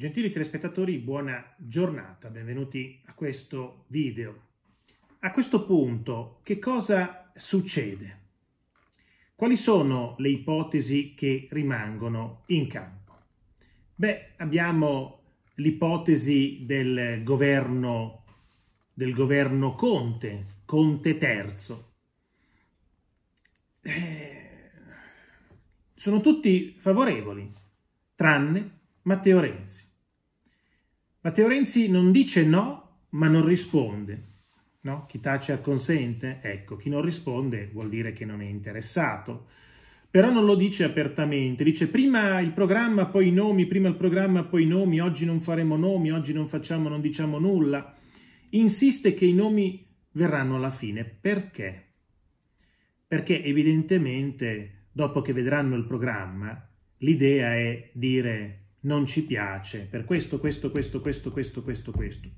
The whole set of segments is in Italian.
Gentili telespettatori, buona giornata, benvenuti a questo video. A questo punto, che cosa succede? Quali sono le ipotesi che rimangono in campo? Beh, abbiamo l'ipotesi del governo, del governo Conte, Conte III. Eh, sono tutti favorevoli, tranne Matteo Renzi. Matteo Renzi non dice no, ma non risponde. No? Chi tace acconsente? Ecco, chi non risponde vuol dire che non è interessato. Però non lo dice apertamente, dice prima il programma, poi i nomi, prima il programma, poi i nomi, oggi non faremo nomi, oggi non facciamo, non diciamo nulla. Insiste che i nomi verranno alla fine. Perché? Perché evidentemente, dopo che vedranno il programma, l'idea è dire non ci piace, per questo, questo, questo, questo, questo, questo, questo.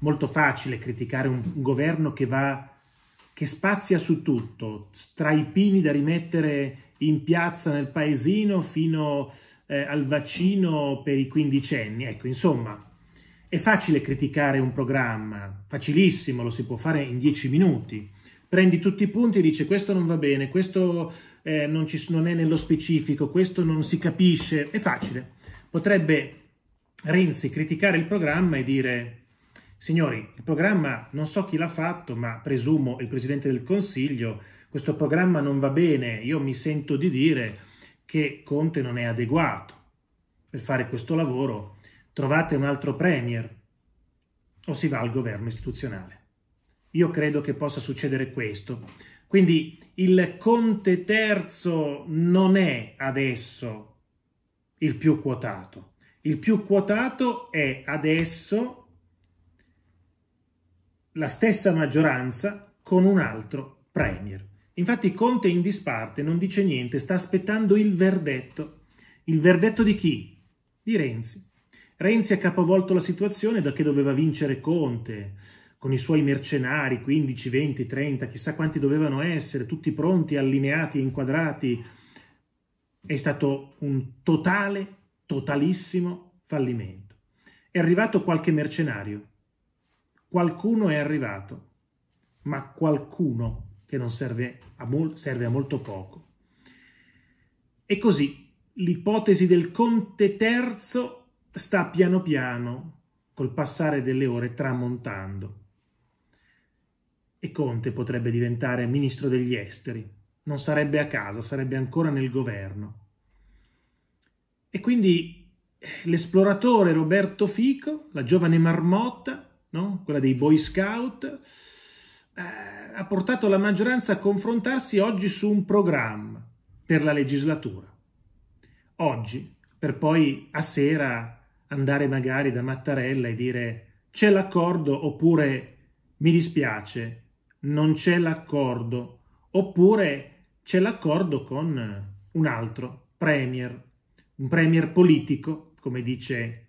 Molto facile criticare un, governo che va, che spazia su tutto, tra i pini da rimettere in piazza nel paesino fino eh, al vaccino per i quindicenni. Ecco, insomma, è facile criticare un programma, facilissimo, lo si può fare in dieci minuti. Prendi tutti i punti e dici questo non va bene, questo eh, non, ci, non è nello specifico, questo non si capisce, è facile potrebbe Renzi criticare il programma e dire signori, il programma non so chi l'ha fatto, ma presumo il Presidente del Consiglio, questo programma non va bene, io mi sento di dire che Conte non è adeguato per fare questo lavoro, trovate un altro Premier o si va al governo istituzionale. Io credo che possa succedere questo. Quindi il Conte terzo non è adesso il più quotato. Il più quotato è adesso la stessa maggioranza con un altro premier. Infatti Conte in disparte non dice niente, sta aspettando il verdetto. Il verdetto di chi? Di Renzi. Renzi ha capovolto la situazione da che doveva vincere Conte, con i suoi mercenari, 15, 20, 30, chissà quanti dovevano essere, tutti pronti, allineati, inquadrati, è stato un totale, totalissimo fallimento. È arrivato qualche mercenario. Qualcuno è arrivato, ma qualcuno che non serve a, mol- serve a molto poco. E così l'ipotesi del Conte terzo sta piano piano, col passare delle ore, tramontando. E Conte potrebbe diventare ministro degli esteri non sarebbe a casa, sarebbe ancora nel governo. E quindi eh, l'esploratore Roberto Fico, la giovane marmotta, no? quella dei Boy Scout, eh, ha portato la maggioranza a confrontarsi oggi su un programma per la legislatura. Oggi, per poi a sera andare magari da Mattarella e dire c'è l'accordo oppure mi dispiace, non c'è l'accordo, oppure c'è l'accordo con un altro premier, un premier politico, come dice,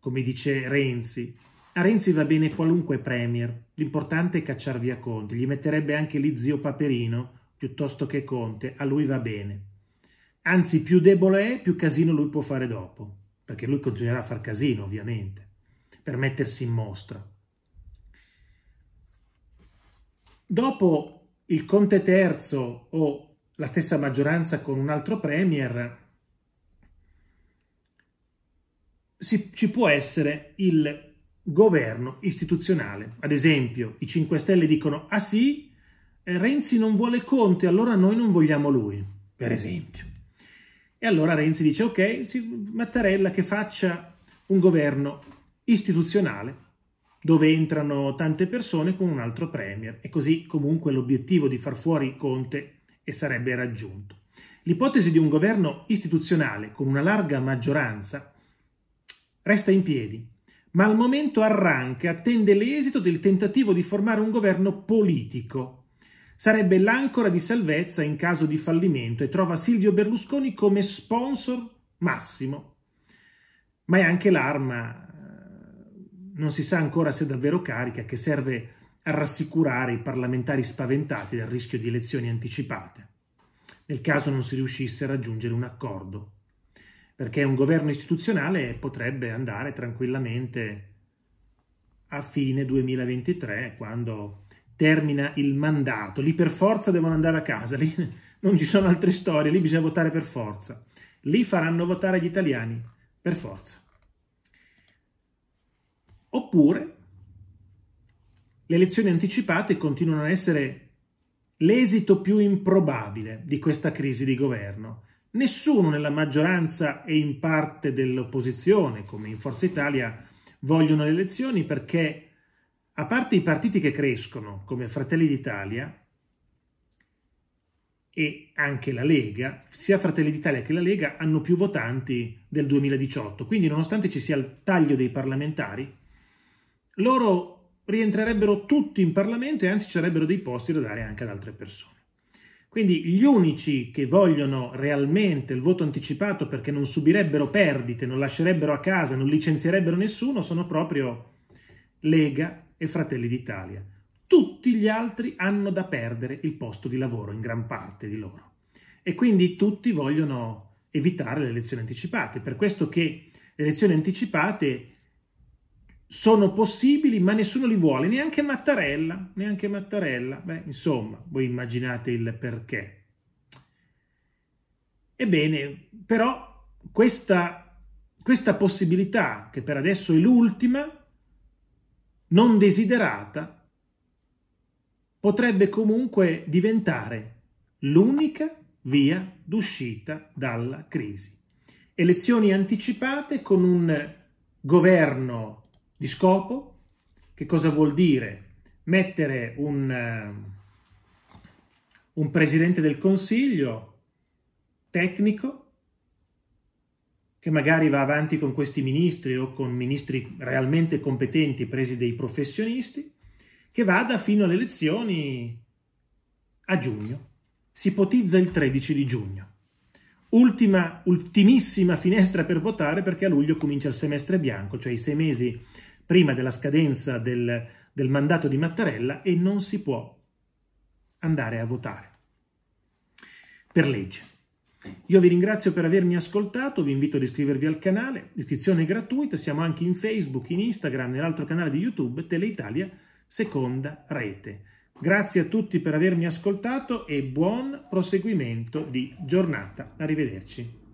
come dice Renzi. A Renzi va bene qualunque premier, l'importante è cacciar via Conte, gli metterebbe anche lì zio Paperino piuttosto che Conte, a lui va bene. Anzi, più debole è, più casino lui può fare dopo, perché lui continuerà a far casino, ovviamente, per mettersi in mostra. Dopo il Conte terzo o la stessa maggioranza con un altro Premier, si, ci può essere il governo istituzionale. Ad esempio, i 5 Stelle dicono, ah sì, eh, Renzi non vuole Conte, allora noi non vogliamo lui, per esempio. E allora Renzi dice, ok, Mattarella che faccia un governo istituzionale dove entrano tante persone con un altro premier e così comunque l'obiettivo di far fuori Conte sarebbe raggiunto. L'ipotesi di un governo istituzionale con una larga maggioranza resta in piedi, ma al momento arranca e attende l'esito del tentativo di formare un governo politico. Sarebbe l'ancora di salvezza in caso di fallimento e trova Silvio Berlusconi come sponsor massimo. Ma è anche l'arma non si sa ancora se è davvero carica, che serve a rassicurare i parlamentari spaventati dal rischio di elezioni anticipate, nel caso non si riuscisse a raggiungere un accordo, perché un governo istituzionale potrebbe andare tranquillamente a fine 2023, quando termina il mandato. Lì per forza devono andare a casa, lì non ci sono altre storie, lì bisogna votare per forza. Lì faranno votare gli italiani, per forza. Oppure le elezioni anticipate continuano a essere l'esito più improbabile di questa crisi di governo. Nessuno nella maggioranza e in parte dell'opposizione, come in Forza Italia, vogliono le elezioni perché, a parte i partiti che crescono, come Fratelli d'Italia, e anche la Lega, sia Fratelli d'Italia che la Lega hanno più votanti del 2018. Quindi nonostante ci sia il taglio dei parlamentari, loro rientrerebbero tutti in Parlamento e anzi ci sarebbero dei posti da dare anche ad altre persone. Quindi gli unici che vogliono realmente il voto anticipato perché non subirebbero perdite, non lascerebbero a casa, non licenzierebbero nessuno, sono proprio Lega e Fratelli d'Italia. Tutti gli altri hanno da perdere il posto di lavoro, in gran parte di loro. E quindi tutti vogliono evitare le elezioni anticipate. Per questo che le elezioni anticipate sono possibili, ma nessuno li vuole, neanche Mattarella, neanche Mattarella. Beh, insomma, voi immaginate il perché. Ebbene, però questa, questa possibilità, che per adesso è l'ultima, non desiderata, potrebbe comunque diventare l'unica via d'uscita dalla crisi. Elezioni anticipate con un governo di scopo. Che cosa vuol dire? Mettere un, eh, un presidente del consiglio tecnico che magari va avanti con questi ministri o con ministri realmente competenti presi dei professionisti, che vada fino alle elezioni a giugno. Si ipotizza il 13 di giugno. Ultima, ultimissima finestra per votare perché a luglio comincia il semestre bianco, cioè i sei mesi prima della scadenza del, del mandato di Mattarella e non si può andare a votare per legge. Io vi ringrazio per avermi ascoltato, vi invito ad iscrivervi al canale, iscrizione gratuita, siamo anche in Facebook, in Instagram, nell'altro canale di YouTube, Teleitalia, seconda rete. Grazie a tutti per avermi ascoltato e buon proseguimento di giornata. Arrivederci.